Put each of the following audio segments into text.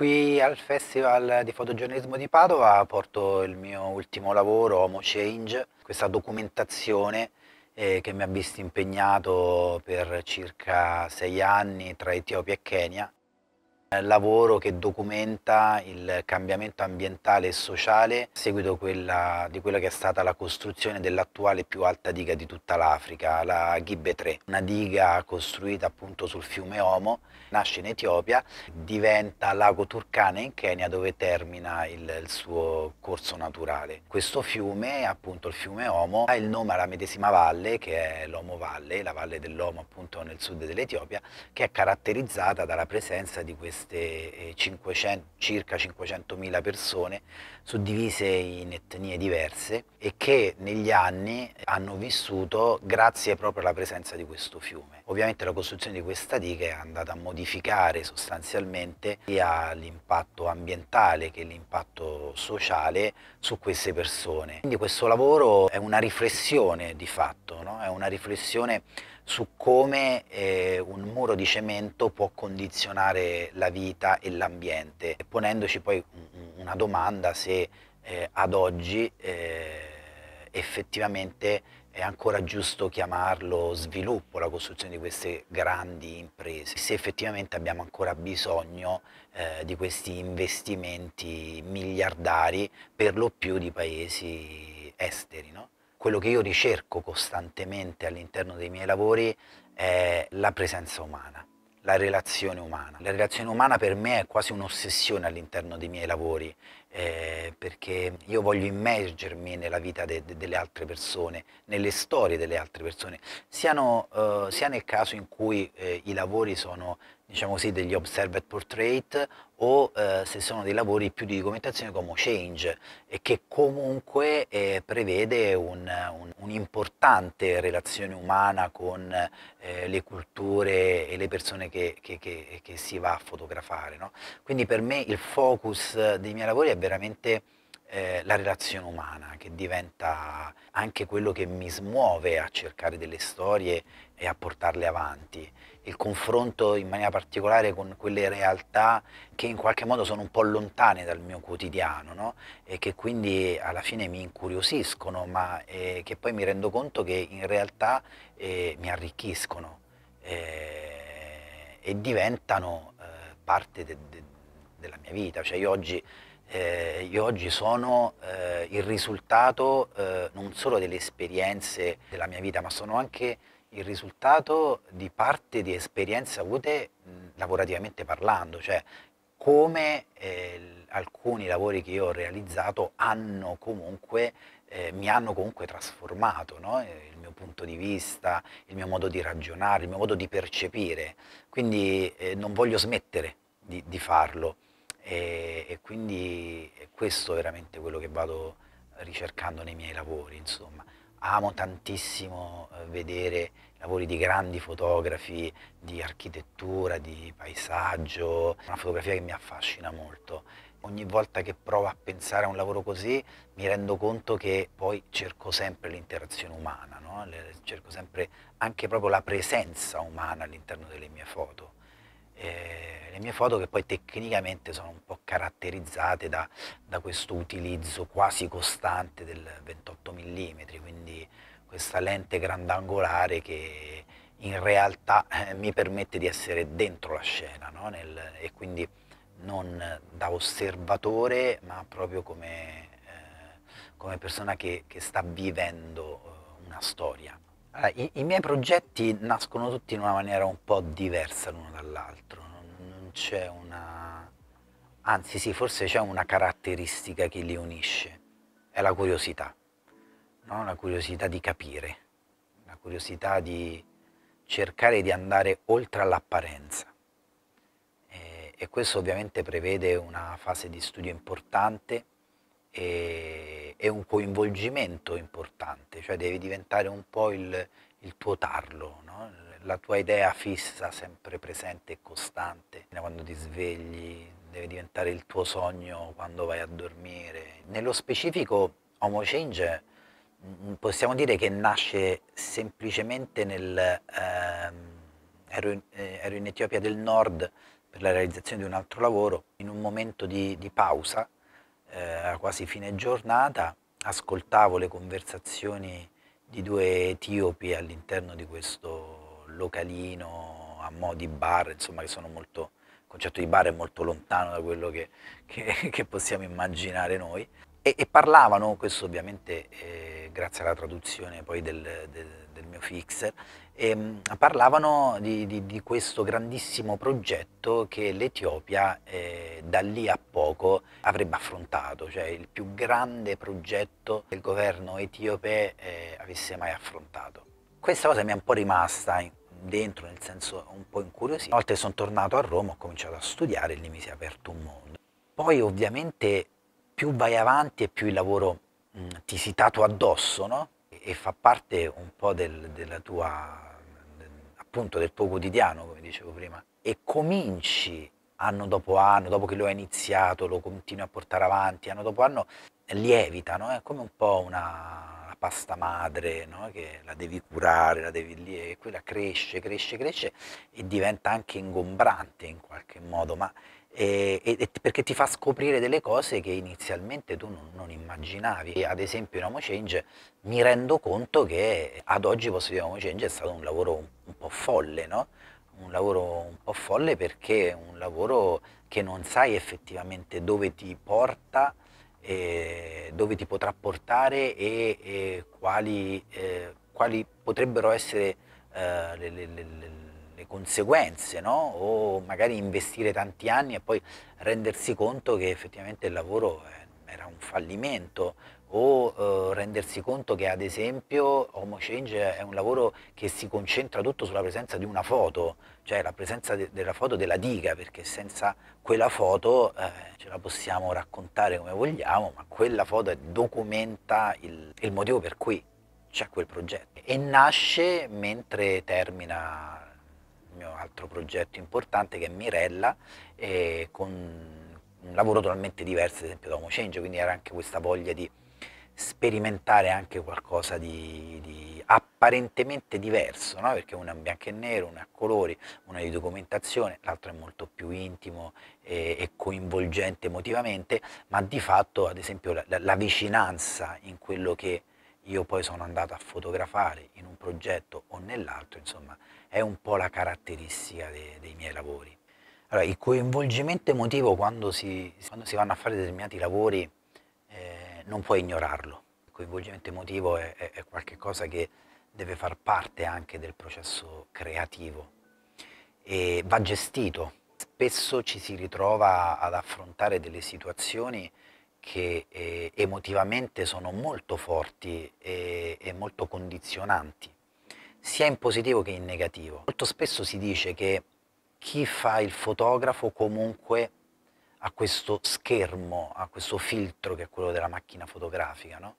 Qui al Festival di Fotogiornalismo di Padova porto il mio ultimo lavoro, Homo Change, questa documentazione eh, che mi ha visto impegnato per circa sei anni tra Etiopia e Kenya lavoro che documenta il cambiamento ambientale e sociale a seguito quella, di quella che è stata la costruzione dell'attuale più alta diga di tutta l'Africa, la Ghibbe 3, una diga costruita appunto sul fiume Omo, nasce in Etiopia, diventa lago Turkana in Kenya dove termina il, il suo corso naturale. Questo fiume, appunto il fiume Omo, ha il nome alla medesima valle che è l'Omo Valle, la valle dell'Omo appunto nel sud dell'Etiopia, che è caratterizzata dalla presenza di questa queste 500, eh, circa 500.000 persone suddivise in etnie diverse e che negli anni hanno vissuto grazie proprio alla presenza di questo fiume. Ovviamente la costruzione di questa diga è andata a modificare sostanzialmente sia l'impatto ambientale che l'impatto sociale su queste persone. Quindi questo lavoro è una riflessione di fatto, no? è una riflessione su come eh, un muro di cemento può condizionare la vita e l'ambiente, ponendoci poi una domanda se eh, ad oggi eh, effettivamente è ancora giusto chiamarlo sviluppo, la costruzione di queste grandi imprese, se effettivamente abbiamo ancora bisogno eh, di questi investimenti miliardari per lo più di paesi esteri. No? Quello che io ricerco costantemente all'interno dei miei lavori è la presenza umana la relazione umana. La relazione umana per me è quasi un'ossessione all'interno dei miei lavori eh, perché io voglio immergermi nella vita de, de, delle altre persone, nelle storie delle altre persone, Siano, eh, sia nel caso in cui eh, i lavori sono diciamo così, degli observed portrait o eh, se sono dei lavori più di documentazione come Change e che comunque eh, prevede un'importante un, un relazione umana con eh, le culture e le persone che, che, che, che si va a fotografare. No? Quindi per me il focus dei miei lavori è veramente eh, la relazione umana che diventa anche quello che mi smuove a cercare delle storie e a portarle avanti. Il confronto in maniera particolare con quelle realtà che in qualche modo sono un po' lontane dal mio quotidiano no? e che quindi alla fine mi incuriosiscono ma eh, che poi mi rendo conto che in realtà eh, mi arricchiscono eh, e diventano eh, parte de de della mia vita. Cioè io oggi eh, io oggi sono eh, il risultato eh, non solo delle esperienze della mia vita, ma sono anche il risultato di parte di esperienze avute mh, lavorativamente parlando, cioè come eh, alcuni lavori che io ho realizzato hanno comunque, eh, mi hanno comunque trasformato no? Eh, il mio punto di vista, il mio modo di ragionare, il mio modo di percepire. Quindi non voglio smettere di, di farlo e, e quindi questo veramente quello che vado ricercando nei miei lavori, insomma. Amo tantissimo eh, vedere lavori di grandi fotografi, di architettura, di paesaggio, una fotografia che mi affascina molto. Ogni volta che provo a pensare a un lavoro così mi rendo conto che poi cerco sempre l'interazione umana, no? cerco sempre anche proprio la presenza umana all'interno delle mie foto eh, le mie foto che poi tecnicamente sono un po' caratterizzate da, da questo utilizzo quasi costante del 28 mm, quindi questa lente grandangolare che in realtà eh, mi permette di essere dentro la scena no? Nel, e quindi non da osservatore ma proprio come, eh, come persona che, che sta vivendo eh, una storia. Ah, I, I, miei progetti nascono tutti in una maniera un po' diversa l'uno dall'altro, non, non c'è una... anzi sì, forse c'è una caratteristica che li unisce, è la curiosità, no? la curiosità di capire, la curiosità di cercare di andare oltre all'apparenza e, e questo ovviamente prevede una fase di studio importante e è un coinvolgimento importante, cioè devi diventare un po' il, il tuo tarlo, no? la tua idea fissa, sempre presente e costante, quando ti svegli, deve diventare il tuo sogno quando vai a dormire. Nello specifico Homo Change mm, possiamo dire che nasce semplicemente nel... Ehm, ero, in, eh, ero in Etiopia del Nord per la realizzazione di un altro lavoro, in un momento di, di pausa eh, quasi fine giornata, ascoltavo le conversazioni di due etiopi all'interno di questo localino a mo' di bar, insomma che sono molto, il concetto di bar è molto lontano da quello che, che, che possiamo immaginare noi, e, e, parlavano, questo ovviamente eh, grazie alla traduzione poi del, del mio fixer, e, mm, parlavano di, di, di, questo grandissimo progetto che l'Etiopia eh, da lì a poco avrebbe affrontato, cioè il più grande progetto che il governo etiope eh, avesse mai affrontato. Questa cosa mi è un po' rimasta dentro, nel senso un po' incuriosito. Una volta sono tornato a Roma ho cominciato a studiare e lì mi si è aperto un mondo. Poi ovviamente più vai avanti e più il lavoro mh, mm, ti si tatua addosso, no? e fa parte un po' del, della tua, appunto del tuo quotidiano, come dicevo prima, e cominci anno dopo anno, dopo che lo hai iniziato, lo continui a portare avanti, anno dopo anno lievita, no? è come un po' una, pasta madre no? che la devi curare, la devi lì e quella cresce, cresce, cresce e diventa anche ingombrante in qualche modo, ma e, e, perché ti fa scoprire delle cose che inizialmente tu non, non immaginavi. Ad esempio in Homo Change mi rendo conto che ad oggi posso dire Homo Change è stato un lavoro un, un po' folle, no? un lavoro un po' folle perché è un lavoro che non sai effettivamente dove ti porta, eh, dove ti potrà portare e, e quali, eh, quali, potrebbero essere eh, le, le, le conseguenze, no? o magari investire tanti anni e poi rendersi conto che effettivamente il lavoro eh, era un fallimento o eh, rendersi conto che ad esempio Homo Change è un lavoro che si concentra tutto sulla presenza di una foto, cioè la presenza de della foto della diga, perché senza quella foto eh, ce la possiamo raccontare come vogliamo, ma quella foto documenta il, il motivo per cui c'è quel progetto. E nasce mentre termina mio altro progetto importante che è Mirella, eh, con un lavoro totalmente diverso, ad esempio da Homo quindi era anche questa voglia di sperimentare anche qualcosa di, di apparentemente diverso, no? perché uno è in bianco e nero, uno è a colori, uno è di documentazione, l'altro è molto più intimo e, e, coinvolgente emotivamente, ma di fatto ad esempio la, la, la vicinanza in quello che io poi sono andato a fotografare in un progetto o nell'altro, insomma, è un po' la caratteristica de, dei miei lavori. Allora, il coinvolgimento emotivo quando si, quando si vanno a fare determinati lavori eh, non puoi ignorarlo. Il coinvolgimento emotivo è, è, è qualcosa che deve far parte anche del processo creativo e va gestito. Spesso ci si ritrova ad affrontare delle situazioni che eh, emotivamente sono molto forti e, e, molto condizionanti, sia in positivo che in negativo. Molto spesso si dice che chi fa il fotografo comunque ha questo schermo, ha questo filtro che è quello della macchina fotografica, no?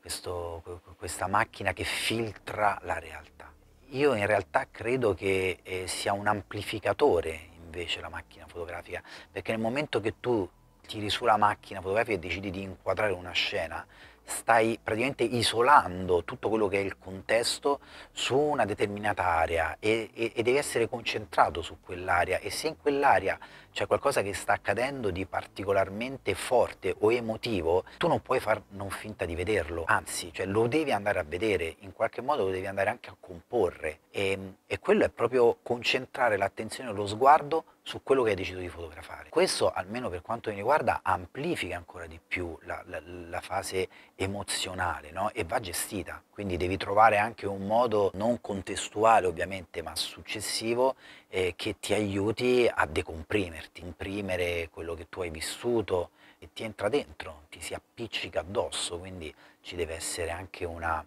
questo, questa macchina che filtra la realtà. Io in realtà credo che eh, sia un amplificatore invece la macchina fotografica, perché nel momento che tu tiri su la macchina fotografica e decidi di inquadrare una scena, stai praticamente isolando tutto quello che è il contesto su una determinata area e, e, e devi essere concentrato su quell'area e se in quell'area c'è qualcosa che sta accadendo di particolarmente forte o emotivo, tu non puoi far non finta di vederlo, anzi, cioè, lo devi andare a vedere, in qualche modo lo devi andare anche a comporre e, ehm, quello è proprio concentrare l'attenzione e lo sguardo su quello che hai deciso di fotografare. Questo, almeno per quanto mi riguarda, amplifica ancora di più la, la, la fase emozionale no? e va gestita. Quindi devi trovare anche un modo non contestuale ovviamente, ma successivo, eh, che ti aiuti a decomprimerti, imprimere quello che tu hai vissuto e ti entra dentro, ti si appiccica addosso, quindi ci deve essere anche una,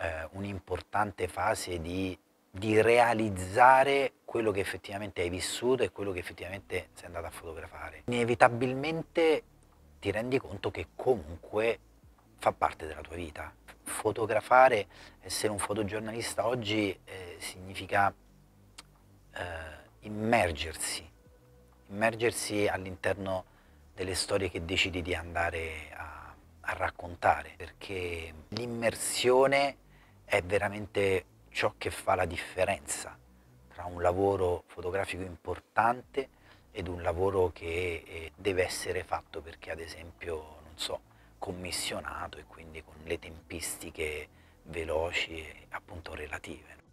eh, un'importante fase di di realizzare quello che effettivamente hai vissuto e quello che effettivamente sei andato a fotografare. Inevitabilmente ti rendi conto che comunque fa parte della tua vita. Fotografare, essere un fotogiornalista oggi eh, significa eh, immergersi, immergersi all'interno delle storie che decidi di andare a, a raccontare, perché l'immersione è veramente ciò che fa la differenza tra un lavoro fotografico importante ed un lavoro che eh, deve essere fatto perché ad esempio, non so, commissionato e quindi con le tempistiche veloci e appunto relative.